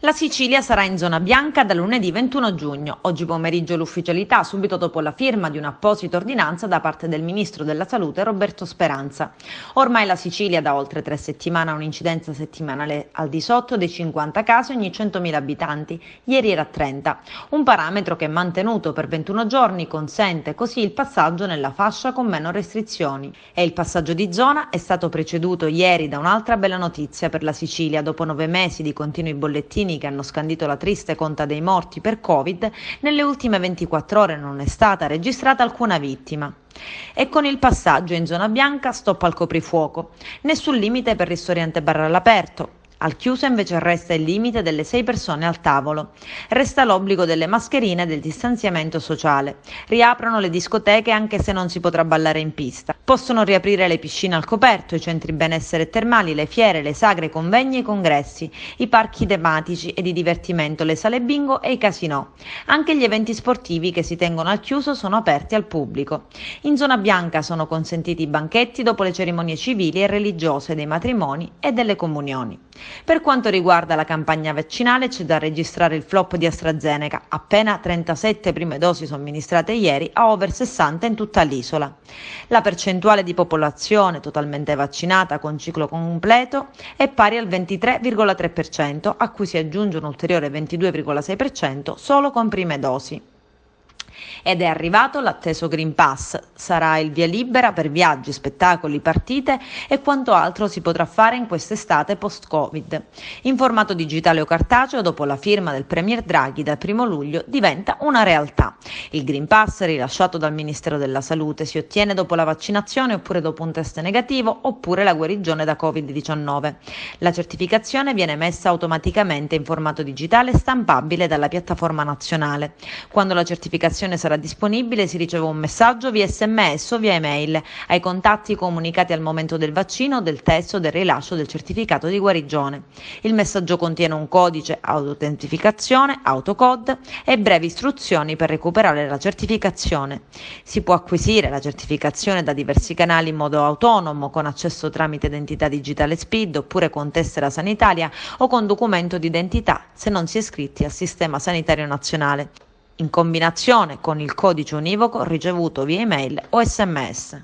La Sicilia sarà in zona bianca da lunedì 21 giugno. Oggi pomeriggio l'ufficialità, subito dopo la firma di un'apposita ordinanza da parte del Ministro della Salute Roberto Speranza. Ormai la Sicilia da oltre tre settimane ha un'incidenza settimanale al di sotto dei 50 casi ogni 100.000 abitanti, ieri era 30. Un parametro che mantenuto per 21 giorni consente così il passaggio nella fascia con meno restrizioni. E il passaggio di zona è stato preceduto ieri da un'altra bella notizia per la Sicilia dopo nove mesi di continui bollettini cittadini che hanno scandito la triste conta dei morti per Covid, nelle ultime 24 ore non è stata registrata alcuna vittima. E con il passaggio in zona bianca stop al coprifuoco, nessun limite per ristorante e bar all'aperto, al chiuso invece resta il limite delle 6 persone al tavolo. Resta l'obbligo delle mascherine e del distanziamento sociale. Riaprono le discoteche anche se non si potrà ballare in pista. Possono riaprire le piscine al coperto, i centri benessere termali, le fiere, le sagre, i convegni e i congressi, i parchi tematici e di divertimento, le sale bingo e i casinò. Anche gli eventi sportivi che si tengono al chiuso sono aperti al pubblico. In zona bianca sono consentiti i banchetti dopo le cerimonie civili e religiose dei matrimoni e delle comunioni. Per quanto riguarda la campagna vaccinale, c'è da registrare il flop di AstraZeneca, appena 37 prime dosi somministrate ieri a over 60 in tutta l'isola. La percentuale di popolazione totalmente vaccinata con ciclo completo è pari al 23,3%, a cui si aggiunge un ulteriore 22,6% solo con prime dosi. Ed è arrivato l'atteso Green Pass, sarà il via libera per viaggi, spettacoli, partite e quanto altro si potrà fare in quest'estate post-Covid. In formato digitale o cartaceo, dopo la firma del Premier Draghi dal 1 luglio, diventa una realtà. Il Green Pass rilasciato dal Ministero della Salute si ottiene dopo la vaccinazione oppure dopo un test negativo oppure la guarigione da Covid-19. La certificazione viene messa automaticamente in formato digitale stampabile dalla piattaforma nazionale. Quando la certificazione trasmissione sarà disponibile si riceve un messaggio via sms o via email ai contatti comunicati al momento del vaccino, del test o del rilascio del certificato di guarigione. Il messaggio contiene un codice autentificazione, autocode e brevi istruzioni per recuperare la certificazione. Si può acquisire la certificazione da diversi canali in modo autonomo, con accesso tramite identità digitale SPID oppure con tessera sanitaria o con documento di identità se non si è iscritti al Sistema Sanitario Nazionale in combinazione con il codice univoco ricevuto via email o sms.